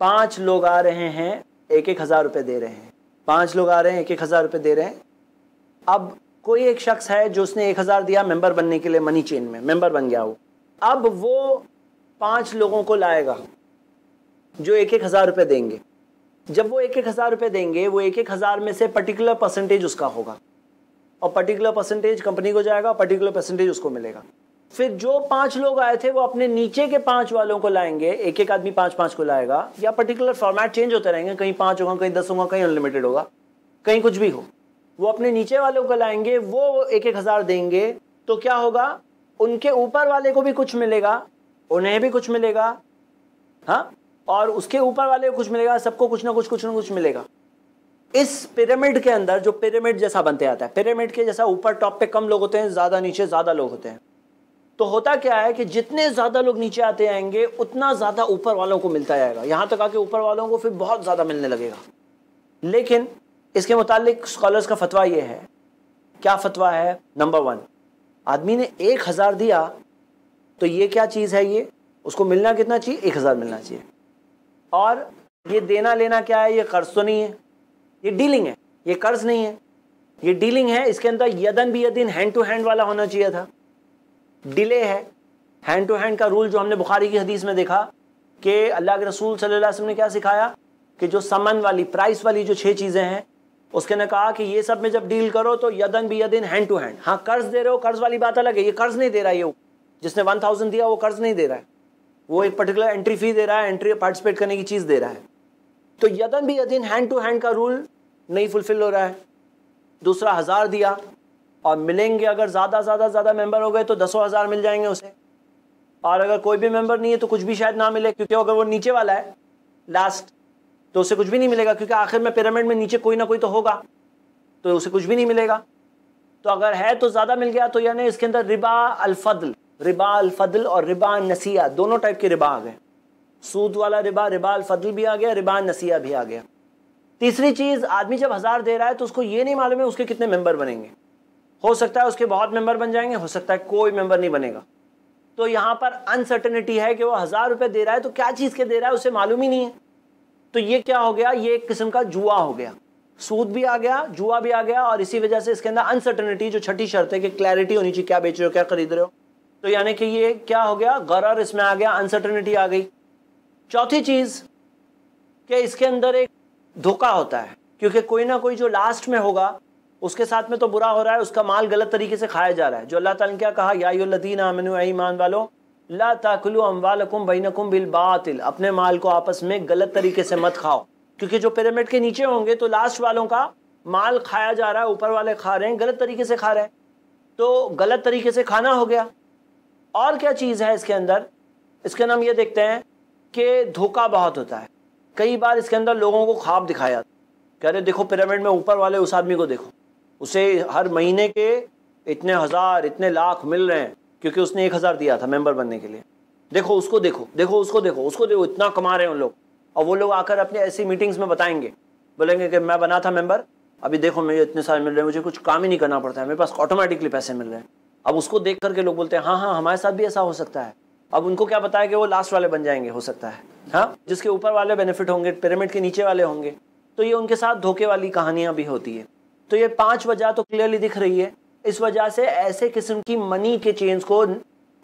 पांच लोग आ रहे हैं एक एक हज़ार रुपये दे रहे हैं पांच लोग आ रहे हैं एक एक हज़ार रुपये दे रहे हैं अब कोई एक शख्स है जो उसने एक हज़ार दिया मेंबर बनने के लिए मनी चेन में मेंबर बन गया वो अब वो पांच लोगों को लाएगा जो एक एक हज़ार रुपये देंगे जब वो एक एक हज़ार रुपये देंगे वो एक एक हज़ार में से पर्टिकुलर परसेंटेज उसका होगा और पर्टिकुलर परसेंटेज कंपनी को जाएगा पर्टिकुलर परसेंटेज उसको मिलेगा फिर जो पांच लोग आए थे वो अपने नीचे के पांच वालों को लाएंगे एक एक आदमी पांच पांच को लाएगा या पर्टिकुलर फॉर्मेट चेंज होते रहेंगे कहीं पांच होगा कहीं दस होगा कहीं अनलिमिटेड होगा कहीं कुछ भी हो वो अपने नीचे वालों को लाएंगे वो एक एक हज़ार देंगे तो क्या होगा उनके ऊपर वाले को भी कुछ मिलेगा उन्हें भी कुछ मिलेगा हाँ और उसके ऊपर वाले को कुछ मिलेगा सबको कुछ ना कुछ कुछ ना कुछ मिलेगा इस पिरामिड के अंदर जो पिरामिड जैसा बनते आता है पिरामिड के जैसा ऊपर टॉप पे कम लोग होते हैं ज़्यादा नीचे ज़्यादा लोग होते हैं तो होता क्या है कि जितने ज़्यादा लोग नीचे आते आएंगे उतना ज़्यादा ऊपर वालों को मिलता जाएगा यहाँ तक आके ऊपर वालों को फिर बहुत ज़्यादा मिलने लगेगा लेकिन इसके मुतालिक स्कॉलर्स का फतवा यह है क्या फतवा है नंबर वन आदमी ने एक हज़ार दिया तो ये क्या चीज़ है ये उसको मिलना कितना चाहिए एक हज़ार मिलना चाहिए और ये देना लेना क्या है ये कर्ज तो नहीं है ये डीलिंग है ये कर्ज नहीं है ये डीलिंग है इसके अंदर यदन भी यदिन हैंड टू हैंड वाला होना चाहिए था डिले है हैंड टू हैंड का रूल जो हमने बुखारी की हदीस में देखा कि अल्लाह के रसूल सल्लल्लाहु अलैहि वसल्लम ने क्या सिखाया कि जो समन वाली प्राइस वाली जो छह चीज़ें हैं उसके ने कहा कि ये सब में जब डील करो तो यदन भी यदिन हैंड टू हैंड हाँ कर्ज दे रहे हो कर्ज वाली बात अलग है ये कर्ज नहीं दे रहा है ये जिसने वन थाउजेंड दिया वो कर्ज नहीं दे रहा है वो एक पर्टिकुलर एंट्री फी दे रहा है एंट्री पार्टिसिपेट करने की चीज़ दे रहा है तो यदन भी यदिन हैंड टू हैंड का रूल नहीं फुलफिल हो रहा है दूसरा हज़ार दिया और मिलेंगे अगर ज़्यादा ज़्यादा ज़्यादा मेंबर हो गए तो दसों हज़ार मिल जाएंगे उसे और अगर कोई भी मेंबर नहीं है तो कुछ भी शायद ना मिले क्योंकि अगर वो नीचे वाला है लास्ट तो उसे कुछ भी नहीं मिलेगा क्योंकि आखिर में पिरामिड में नीचे कोई ना कोई तो होगा तो उसे कुछ भी नहीं मिलेगा तो अगर है तो ज़्यादा मिल गया तो यानी इसके अंदर रिबा अलफदल रिबा अलफदल और रिबा नसीहा दोनों टाइप के रिबा आ गए सूद वाला रिबा रिबा अलफदल भी आ गया रिबा नसीहा भी आ गया तीसरी चीज़ आदमी जब हज़ार दे रहा है तो उसको ये नहीं मालूम है उसके कितने मेंबर बनेंगे हो सकता है उसके बहुत मेंबर बन जाएंगे हो सकता है कोई मेंबर नहीं बनेगा तो यहाँ पर अनसर्टेनिटी है कि वो हज़ार रुपये दे रहा है तो क्या चीज़ के दे रहा है उसे मालूम ही नहीं है तो ये क्या हो गया ये एक किस्म का जुआ हो गया सूद भी आ गया जुआ भी आ गया और इसी वजह से इसके अंदर अनसर्टेनिटी जो छठी शर्त है कि क्लैरिटी होनी चाहिए क्या बेच रहे हो क्या खरीद रहे हो तो यानी कि ये क्या हो गया गरर इसमें आ गया अनसर्टेनिटी आ गई चौथी चीज़ कि इसके अंदर एक धोखा होता है क्योंकि कोई ना कोई जो लास्ट में होगा उसके साथ में तो बुरा हो रहा है उसका माल गलत तरीके से खाया जा रहा है जो अल्लाह ताला ने क्या कहा यादीन ईमान वालो ला ताकुलु अम्वालकुम बैनकुम बिल बातिल अपने माल को आपस में गलत तरीके से मत खाओ क्योंकि जो पिरामिड के नीचे होंगे तो लास्ट वालों का माल खाया जा रहा है ऊपर वाले खा रहे हैं गलत तरीके से खा रहे हैं तो गलत तरीके से खाना हो गया और क्या चीज़ है इसके अंदर इसके नाम ये देखते हैं कि धोखा बहुत होता है कई बार इसके अंदर लोगों को ख्वाब दिखाया कह रहे देखो पिरामिड में ऊपर वाले उस आदमी को देखो उसे हर महीने के इतने हज़ार इतने लाख मिल रहे हैं क्योंकि उसने एक हज़ार दिया था मेंबर बनने के लिए देखो उसको देखो देखो उसको देखो उसको देखो इतना कमा रहे हैं उन लोग और वो लोग आकर अपने ऐसी मीटिंग्स में बताएंगे बोलेंगे कि मैं बना था मेंबर अभी देखो मुझे इतने सारे मिल रहे हैं मुझे कुछ काम ही नहीं करना पड़ता है मेरे पास ऑटोमेटिकली पैसे मिल रहे हैं अब उसको देख करके लोग बोलते हैं हाँ हाँ हमारे साथ भी ऐसा हो सकता है अब उनको क्या बताया कि वो लास्ट वाले बन जाएंगे हो सकता है हाँ जिसके ऊपर वाले बेनिफिट होंगे पिरामिड के नीचे वाले होंगे तो ये उनके साथ धोखे वाली कहानियाँ भी होती है तो ये पांच वजह तो क्लियरली दिख रही है इस वजह से ऐसे किस्म की मनी के चेंज को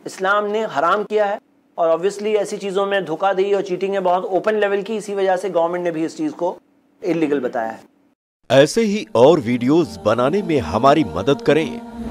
इस्लाम ने हराम किया है और ऑब्वियसली ऐसी चीज़ों में धोखा दी और चीटिंग है बहुत ओपन लेवल की इसी वजह से गवर्नमेंट ने भी इस चीज़ को इलीगल बताया है ऐसे ही और वीडियोस बनाने में हमारी मदद करें